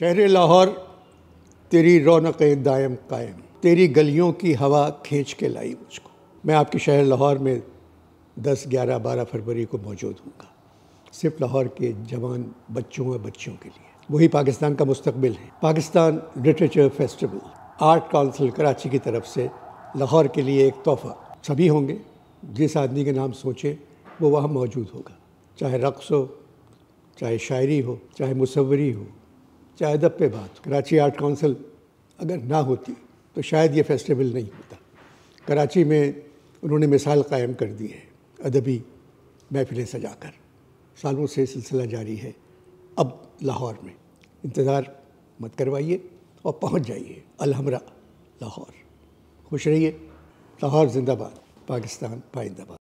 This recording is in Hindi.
शहर लाहौर तेरी रौनक दायम कायम तेरी गलियों की हवा खींच के लाई मुझको मैं आपके शहर लाहौर में 10, 11, 12 फरवरी को मौजूद हूँगा सिर्फ लाहौर के जवान बच्चों और बच्चियों के लिए वही पाकिस्तान का मुस्तबिल है Pakistan literature festival art council Karachi की तरफ से लाहौर के लिए एक तोहफ़ा सभी होंगे जिस आदमी के नाम सोचे वो वहाँ मौजूद होगा चाहे रक़्स हो चाहे शायरी हो चाहे मुसवरी हो अदब पे बात कराची आर्ट काउंसिल अगर ना होती तो शायद ये फेस्टिवल नहीं होता कराची में उन्होंने मिसाल कायम कर दी है अदबी महफिलें सजाकर सालों से सिलसिला जारी है अब लाहौर में इंतज़ार मत करवाइए और पहुंच जाइए अलहमरा लाहौर खुश रहिए लाहौर जिंदाबाद पाकिस्तान पाइंदाबाद